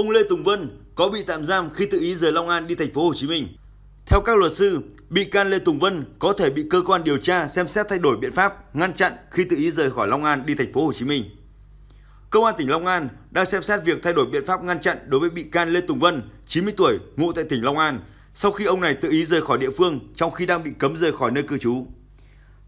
ông Lê Tùng Vân có bị tạm giam khi tự ý rời Long An đi thành phố Hồ Chí Minh. Theo các luật sư, bị can Lê Tùng Vân có thể bị cơ quan điều tra xem xét thay đổi biện pháp ngăn chặn khi tự ý rời khỏi Long An đi thành phố Hồ Chí Minh. Công an tỉnh Long An đang xem xét việc thay đổi biện pháp ngăn chặn đối với bị can Lê Tùng Vân, 90 tuổi, ngụ tại tỉnh Long An, sau khi ông này tự ý rời khỏi địa phương trong khi đang bị cấm rời khỏi nơi cư trú.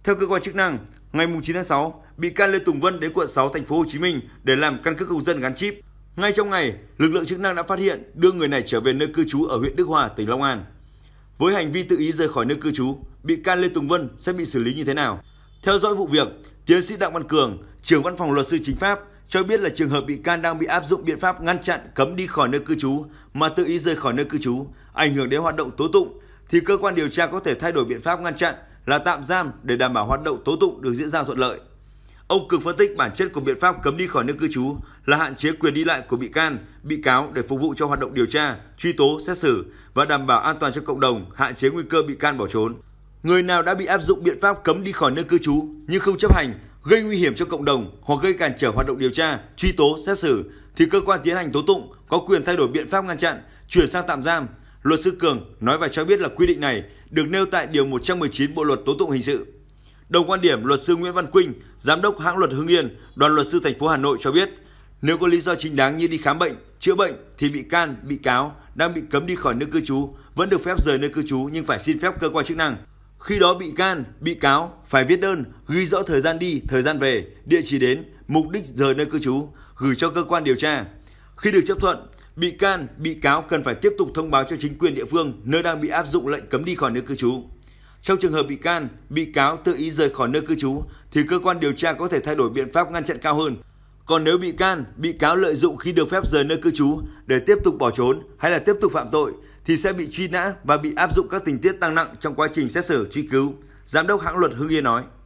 Theo cơ quan chức năng, ngày 9 tháng 6, bị can Lê Tùng Vân đến quận 6 thành phố Hồ Chí Minh để làm căn cước công dân gắn chip. Ngay trong ngày, lực lượng chức năng đã phát hiện đưa người này trở về nơi cư trú ở huyện Đức Hòa, tỉnh Long An. Với hành vi tự ý rời khỏi nơi cư trú, bị can Lê Tùng Vân sẽ bị xử lý như thế nào? Theo dõi vụ việc, tiến sĩ Đặng Văn Cường, trưởng văn phòng luật sư chính pháp cho biết là trường hợp bị can đang bị áp dụng biện pháp ngăn chặn cấm đi khỏi nơi cư trú mà tự ý rời khỏi nơi cư trú, ảnh hưởng đến hoạt động tố tụng thì cơ quan điều tra có thể thay đổi biện pháp ngăn chặn là tạm giam để đảm bảo hoạt động tố tụng được diễn ra thuận lợi. Ông cường phân tích bản chất của biện pháp cấm đi khỏi nơi cư trú là hạn chế quyền đi lại của bị can, bị cáo để phục vụ cho hoạt động điều tra, truy tố, xét xử và đảm bảo an toàn cho cộng đồng, hạn chế nguy cơ bị can bỏ trốn. Người nào đã bị áp dụng biện pháp cấm đi khỏi nơi cư trú nhưng không chấp hành, gây nguy hiểm cho cộng đồng hoặc gây cản trở hoạt động điều tra, truy tố, xét xử thì cơ quan tiến hành tố tụng có quyền thay đổi biện pháp ngăn chặn, chuyển sang tạm giam. Luật sư Cường nói và cho biết là quy định này được nêu tại điều 119 Bộ luật tố tụng hình sự. Đồng quan điểm, luật sư Nguyễn Văn Quynh, giám đốc hãng luật Hưng Yên, đoàn luật sư thành phố Hà Nội cho biết, nếu có lý do chính đáng như đi khám bệnh, chữa bệnh thì bị can, bị cáo đang bị cấm đi khỏi nơi cư trú vẫn được phép rời nơi cư trú nhưng phải xin phép cơ quan chức năng. Khi đó bị can, bị cáo phải viết đơn ghi rõ thời gian đi, thời gian về, địa chỉ đến, mục đích rời nơi cư trú, gửi cho cơ quan điều tra. Khi được chấp thuận, bị can, bị cáo cần phải tiếp tục thông báo cho chính quyền địa phương nơi đang bị áp dụng lệnh cấm đi khỏi nơi cư trú. Trong trường hợp bị can, bị cáo tự ý rời khỏi nơi cư trú thì cơ quan điều tra có thể thay đổi biện pháp ngăn chặn cao hơn. Còn nếu bị can, bị cáo lợi dụng khi được phép rời nơi cư trú để tiếp tục bỏ trốn hay là tiếp tục phạm tội thì sẽ bị truy nã và bị áp dụng các tình tiết tăng nặng trong quá trình xét xử truy cứu. Giám đốc hãng luật Hưng Yên nói.